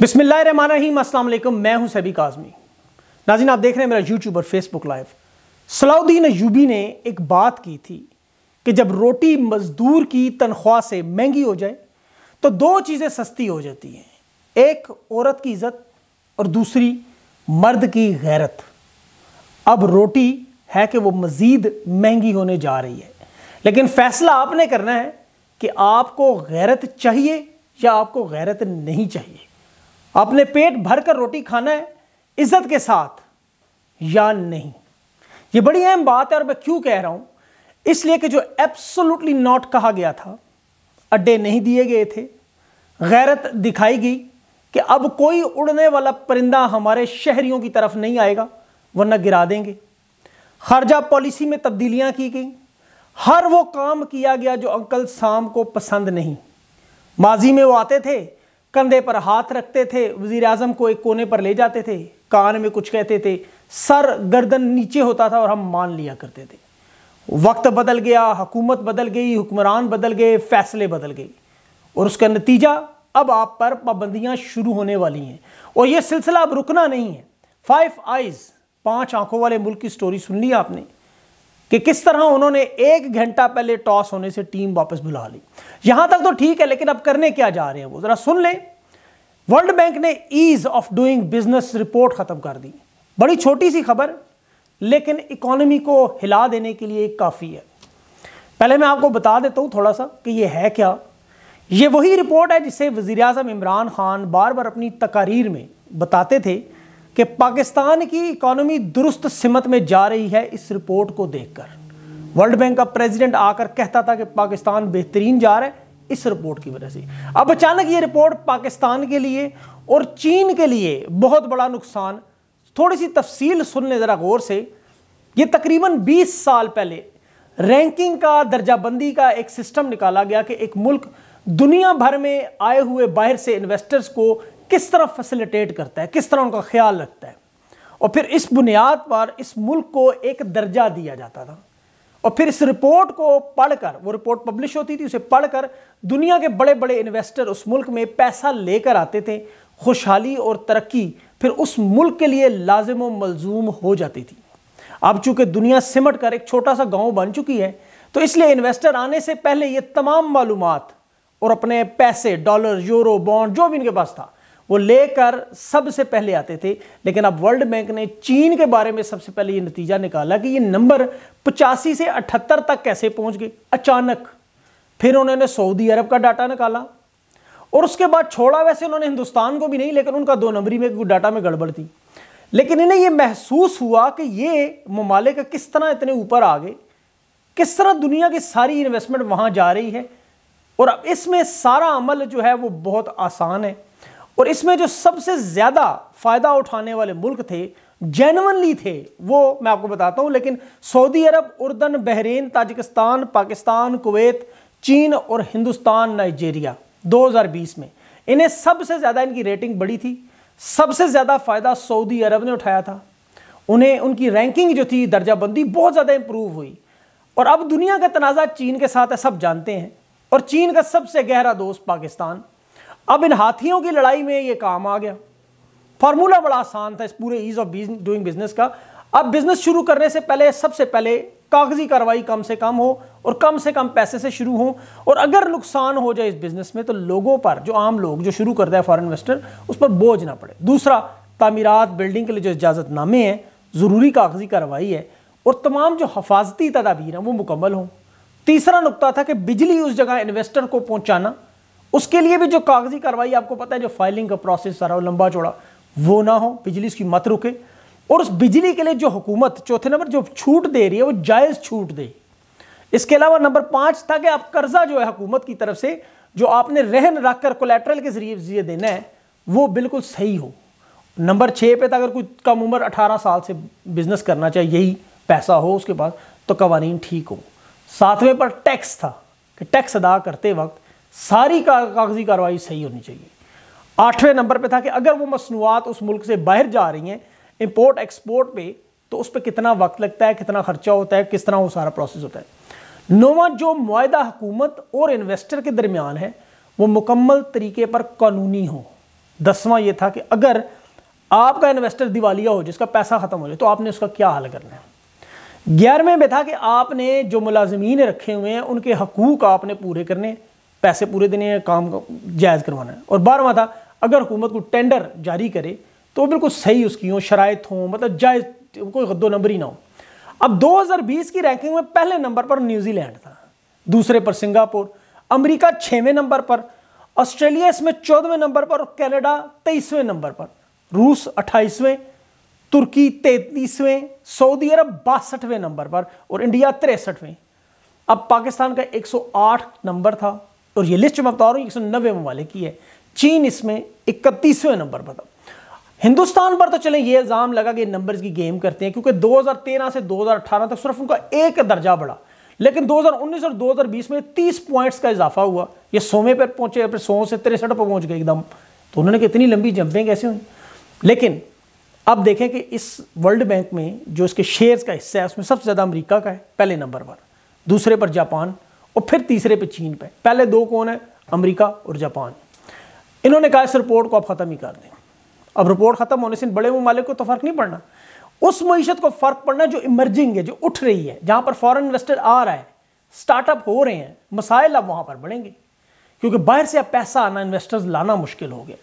बिस्मिल्लाम असल मैं हूं सभी काजमी नाजिन आप देख रहे हैं मेरा यूट्यूब और फेसबुक लाइव सलाउद्दीन यूबी ने एक बात की थी कि जब रोटी मज़दूर की तनख्वाह से महंगी हो जाए तो दो चीज़ें सस्ती हो जाती हैं एक औरत की इज़्ज़त और दूसरी मर्द की गैरत अब रोटी है कि वो मज़ीद महंगी होने जा रही है लेकिन फ़ैसला आपने करना है कि आपको गैरत चाहिए या आपको गैरत नहीं चाहिए आपने पेट भर कर रोटी खाना है इज्जत के साथ या नहीं ये बड़ी अहम बात है और मैं क्यों कह रहा हूं इसलिए कि जो एब्सोल्युटली नॉट कहा गया था अड्डे नहीं दिए गए थे गैरत दिखाई गई कि अब कोई उड़ने वाला परिंदा हमारे शहरियों की तरफ नहीं आएगा वरना गिरा देंगे खर्जा पॉलिसी में तब्दीलियां की गई हर वो काम किया गया जो अंकल साम को पसंद नहीं माजी में वो आते थे कंधे पर हाथ रखते थे वजीर अजम को एक कोने पर ले जाते थे कान में कुछ कहते थे सर गर्दन नीचे होता था और हम मान लिया करते थे वक्त बदल गया हुकूमत बदल गई हुक्मरान बदल गए फैसले बदल गए और उसका नतीजा अब आप पर पाबंदियाँ शुरू होने वाली हैं और यह सिलसिला अब रुकना नहीं है फाइव आइज़ पाँच आँखों वाले मुल्क की स्टोरी सुन ली आपने कि किस तरह उन्होंने एक घंटा पहले टॉस होने से टीम वापस बुला ली यहां तक तो ठीक है लेकिन अब करने क्या जा रहे हैं वो जरा सुन लें वर्ल्ड बैंक ने ease of doing business report खत्म कर दी बड़ी छोटी सी खबर लेकिन इकोनॉमी को हिला देने के लिए काफ़ी है पहले मैं आपको बता देता हूँ थोड़ा सा कि यह है क्या यह वही रिपोर्ट है जिसे वजीर अजम इमरान ख़ान बार बार अपनी तकारीर में बताते थे कि पाकिस्तान की इकोनॉमी दुरुस्त सिमत में जा रही है इस रिपोर्ट को देखकर वर्ल्ड बैंक का प्रेसिडेंट आकर कहता था कि पाकिस्तान बेहतरीन जा रहा है इस रिपोर्ट की वजह से अब अचानक ये रिपोर्ट पाकिस्तान के लिए और चीन के लिए बहुत बड़ा नुकसान थोड़ी सी तफसील सुन लें ज़रा गौर से ये तकरीबन 20 साल पहले रैंकिंग का दर्जाबंदी का एक सिस्टम निकाला गया कि एक मुल्क दुनिया भर में आए हुए बाहर से इन्वेस्टर्स को किस तरह फैसिलिटेट करता है किस तरह उनका ख्याल रखता है और फिर इस बुनियाद पर इस मुल्क को एक दर्जा दिया जाता था और फिर इस रिपोर्ट को पढ़कर वो रिपोर्ट पब्लिश होती थी उसे पढ़कर दुनिया के बड़े बड़े इन्वेस्टर उस मुल्क में पैसा लेकर आते थे खुशहाली और तरक्की फिर उस मुल्क के लिए लाजम व मलजूम हो जाती थी अब चूंकि दुनिया सिमट कर एक छोटा सा गांव बन चुकी है तो इसलिए इन्वेस्टर आने से पहले ये तमाम मालूम और अपने पैसे डॉलर यूरो बॉन्ड जो भी इनके पास था वो लेकर सबसे पहले आते थे लेकिन अब वर्ल्ड बैंक ने चीन के बारे में सबसे पहले ये नतीजा निकाला कि ये नंबर पचासी से अठहत्तर तक कैसे पहुंच गए अचानक फिर उन्होंने सऊदी अरब का डाटा निकाला और उसके बाद छोड़ा वैसे उन्होंने हिंदुस्तान को भी नहीं लेकिन उनका दो नंबरी में डाटा में गड़बड़ थी लेकिन इन्हें यह महसूस हुआ कि ये ममालिक किस तरह इतने ऊपर आ गए किस तरह दुनिया की सारी इन्वेस्टमेंट वहां जा रही है और अब इसमें सारा अमल जो है वो बहुत आसान है और इसमें जो सबसे ज़्यादा फ़ायदा उठाने वाले मुल्क थे जेनवनली थे वो मैं आपको बताता हूँ लेकिन सऊदी अरब उर्दन बहरीन ताजिकिस्तान पाकिस्तान कुवैत चीन और हिंदुस्तान नाइजेरिया 2020 में इन्हें सबसे ज़्यादा इनकी रेटिंग बढ़ी थी सबसे ज़्यादा फ़ायदा सऊदी अरब ने उठाया था उन्हें उनकी रैंकिंग जो थी दर्जाबंदी बहुत ज़्यादा इम्प्रूव हुई और अब दुनिया का तनाज़ा चीन के साथ है सब जानते हैं और चीन का सबसे गहरा दोस्त पाकिस्तान अब इन हाथियों की लड़ाई में ये काम आ गया फार्मूला बड़ा आसान था इस पूरे ईज ऑफ डूइंग बिजनेस का अब बिजनेस शुरू करने से पहले सबसे पहले कागजी कार्रवाई कम से कम हो और कम से कम पैसे से शुरू हो और अगर नुकसान हो जाए इस बिजनेस में तो लोगों पर जो आम लोग जो शुरू करता है फॉरन इन्वेस्टर उस पर बोझ ना पड़े दूसरा तमीरत बिल्डिंग के लिए जो इजाज़तनामे हैं ज़रूरी कागजी कार्रवाई है और तमाम जो हफाजती तदाबीर हैं वो मुकम्मल हों तीसरा नुकता था कि बिजली उस जगह इन्वेस्टर को पहुँचाना उसके लिए भी जो कागजी कार्रवाई आपको पता है जो फाइलिंग का प्रोसेस सारा लंबा चौड़ा वो ना हो बिजली उसकी मत रुके और उस बिजली के लिए जो हुकूमत चौथे नंबर जो छूट दे रही है वो जायज़ छूट दे इसके अलावा नंबर पाँच था कि आप कर्जा जो है हुकूमत की तरफ से जो आपने रहन रख कर कोलेट्रल के जरिए देना है वो बिल्कुल सही हो नंबर छः पे था तो अगर कोई कम उम्र अठारह साल से बिजनेस करना चाहिए यही पैसा हो उसके पास तो कवानीन ठीक हो सातवें पर टैक्स था कि टैक्स अदा करते वक्त सारी कागजी कार्रवाई सही होनी चाहिए आठवें नंबर पे था कि अगर वो मसनूआत उस मुल्क से बाहर जा रही हैं इम्पोर्ट एक्सपोर्ट पे तो उस पर कितना वक्त लगता है कितना खर्चा होता है किस तरह वो सारा प्रोसेस होता है नोवा जो माहा हुकूमत और इन्वेस्टर के दरमियान है वो मुकम्मल तरीके पर कानूनी हो दसवां यह था कि अगर आपका इन्वेस्टर दिवालिया हो जिसका पैसा ख़त्म हो जाए तो आपने उसका क्या हल करना है ग्यारहवें में था कि आपने जो मुलाजमीन रखे हुए हैं उनके हकूक आपने पूरे करने पैसे पूरे देने हैं काम जायज़ करवाना है और बारहवा था अगर हुकूमत को टेंडर जारी करे तो बिल्कुल सही उसकी हो शरात हो मतलब जायज़ कोई गद्दो नंबर ही ना हो अब 2020 की रैंकिंग में पहले नंबर पर न्यूजीलैंड था दूसरे पर सिंगापुर अमरीका छवें नंबर पर ऑस्ट्रेलिया इसमें चौदहवें नंबर पर और कैनेडा तेईसवें नंबर पर रूस अट्ठाईसवें तुर्की तैतीसवें सऊदी अरब बासठवें नंबर पर और इंडिया तिरसठवें अब पाकिस्तान का 108 नंबर था और ये लिस्ट मैं बता रहा हूँ एक सौ नब्बे ममालिक की है चीन इसमें इकतीसवें नंबर पर था हिंदुस्तान पर तो चलें ये इल्ज़ाम लगा कि नंबर्स की गेम करते हैं क्योंकि 2013 से 2018 तक सिर्फ उनका एक दर्जा बढ़ा लेकिन 2019 और 2020 में 30 पॉइंट्स का इजाफा हुआ ये सोमे पर पहुंचे फिर सौ से तिरसठ पर पहुंच गए एकदम तो उन्होंने कहा इतनी लंबी जंपें कैसे हुई लेकिन अब देखें कि इस वर्ल्ड बैंक में जो इसके शेयर्स का हिस्सा है उसमें सबसे ज़्यादा अमरीका का है पहले नंबर पर दूसरे पर जापान और फिर तीसरे पे चीन पे पहले दो कौन है अमेरिका और जापान इन्होंने कहा इस रिपोर्ट को आप ख़त्म ही कर दें अब रिपोर्ट ख़त्म होने से बड़े ममालिक को तो फ़र्क नहीं पड़ना उस मीशत को फ़र्क पड़ना जो इमर्जिंग है जो उठ रही है जहाँ पर फॉरन इन्वेस्टर आ रहा है स्टार्टअप हो रहे हैं मसाइल अब वहाँ पर बढ़ेंगे क्योंकि बाहर से अब पैसा आना इन्वेस्टर्स लाना मुश्किल हो गया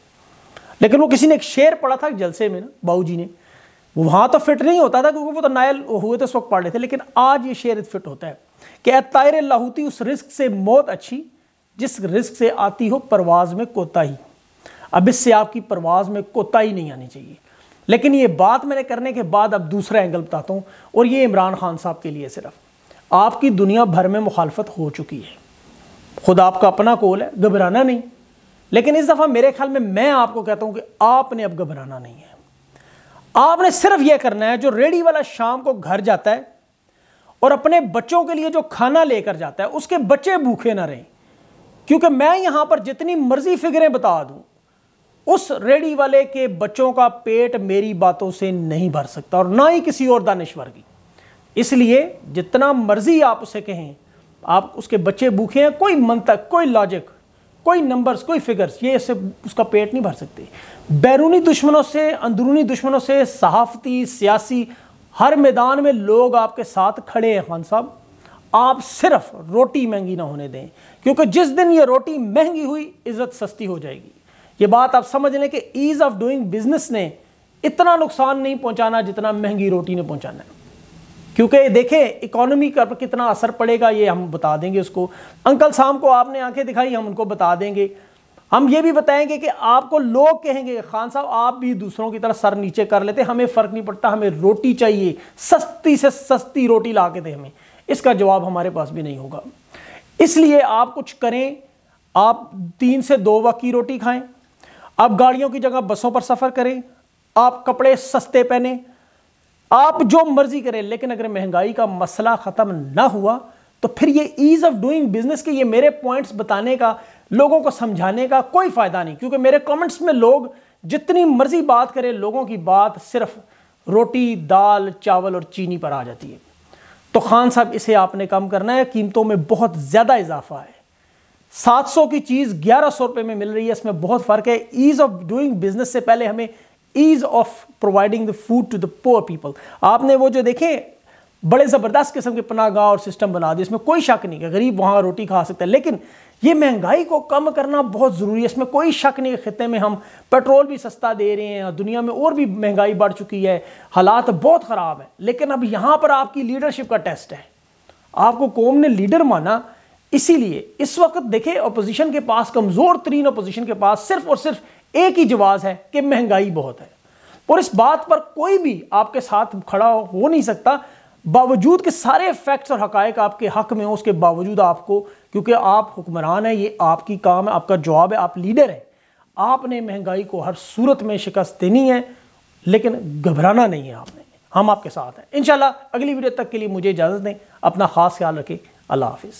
लेकिन वो किसी ने एक शेर पढ़ा था जलसे में ना बाबू जी ने वहाँ तो फिट नहीं होता था क्योंकि वो तो नायल हुए थे तो उस वक्त पढ़ रहे थे लेकिन आज ये शेर फिट होता है कि तायर लाहूती उस रिस्क से मौत अच्छी जिस रिस्क से आती हो परवाज़ में कोताही अब इससे आपकी परवाज़ में कोताही नहीं आनी चाहिए लेकिन ये बात मैंने करने के बाद अब दूसरा एंगल बताता हूँ और ये इमरान खान साहब के लिए सिर्फ आपकी दुनिया भर में मुखालफत हो चुकी है खुद आपका अपना कोल है घबराना नहीं लेकिन इस दफ़ा मेरे ख्याल में मैं आपको कहता हूँ कि आपने अब घबराना नहीं है आपने सिर्फ यह करना है जो रेडी वाला शाम को घर जाता है और अपने बच्चों के लिए जो खाना लेकर जाता है उसके बच्चे भूखे ना रहें क्योंकि मैं यहाँ पर जितनी मर्जी फिगरें बता दूँ उस रेडी वाले के बच्चों का पेट मेरी बातों से नहीं भर सकता और ना ही किसी और दानश्वर की इसलिए जितना मर्जी आप उसे कहें आप उसके बच्चे भूखे हैं कोई मंतक कोई लॉजिक कोई नंबर्स कोई फिगर्स ये इससे उसका पेट नहीं भर सकते बैरूनी दुश्मनों से अंदरूनी दुश्मनों से सहाफ़ती सियासी हर मैदान में लोग आपके साथ खड़े हैं खान साहब आप सिर्फ रोटी महंगी ना होने दें क्योंकि जिस दिन ये रोटी महंगी हुई इज्जत सस्ती हो जाएगी ये बात आप समझ लें कि ईज़ ऑफ डूइंग बिजनेस ने इतना नुकसान नहीं पहुंचाना जितना महंगी रोटी ने पहुंचाना है क्योंकि देखें इकोनॉमी पर कितना असर पड़ेगा ये हम बता देंगे उसको अंकल शाम को आपने आंखें दिखाई हम उनको बता देंगे हम ये भी बताएंगे कि आपको लोग कहेंगे खान साहब आप भी दूसरों की तरह सर नीचे कर लेते हमें फ़र्क नहीं पड़ता हमें रोटी चाहिए सस्ती से सस्ती रोटी ला के दे हमें इसका जवाब हमारे पास भी नहीं होगा इसलिए आप कुछ करें आप तीन से दो वक्त की रोटी खाएं आप गाड़ियों की जगह बसों पर सफ़र करें आप कपड़े सस्ते पहने आप जो मर्ज़ी करें लेकिन अगर महंगाई का मसला ख़त्म ना हुआ तो फिर ये ईज़ ऑफ डूइंग बिजनेस के ये मेरे पॉइंट्स बताने का लोगों को समझाने का कोई फ़ायदा नहीं क्योंकि मेरे कमेंट्स में लोग जितनी मर्जी बात करें लोगों की बात सिर्फ रोटी दाल चावल और चीनी पर आ जाती है तो खान साहब इसे आपने कम करना है कीमतों में बहुत ज़्यादा इजाफा है 700 की चीज़ ग्यारह सौ रुपये में मिल रही है इसमें बहुत फ़र्क है ईज़ ऑफ डूइंग बिजनेस से पहले हमें ease of providing the food to the poor people आपने वो जो देखे बड़े ज़बरदस्त किस्म के पनागा और सिस्टम बना दिए इसमें कोई शक नहीं कि गरीब वहाँ रोटी खा सकता है लेकिन ये महंगाई को कम करना बहुत ज़रूरी है इसमें कोई शक नहीं है खत्े में हम पेट्रोल भी सस्ता दे रहे हैं दुनिया में और भी महंगाई बढ़ चुकी है हालात बहुत ख़राब है लेकिन अब यहाँ पर आपकी लीडरशिप का टेस्ट है आपको कौम ने लीडर माना इसीलिए इस वक्त देखे अपोजिशन के पास कमज़ोर तरीन अपोजिशन के पास सिर्फ और सिर्फ एक ही जवाब है कि महंगाई बहुत है और इस बात पर कोई भी आपके साथ खड़ा हो नहीं सकता बावजूद के सारे फैक्ट्स और हकायक आपके हक में हो उसके बावजूद आपको क्योंकि आप हुक्मरान हैं ये आपकी काम है आपका जवाब है आप लीडर हैं आपने महंगाई को हर सूरत में शिकस्त देनी है लेकिन घबराना नहीं है आपने हम आपके साथ हैं इन अगली वीडियो तक के लिए मुझे इजाज़त दें अपना ख़ास ख्याल रखें अल्लाह हाफिज़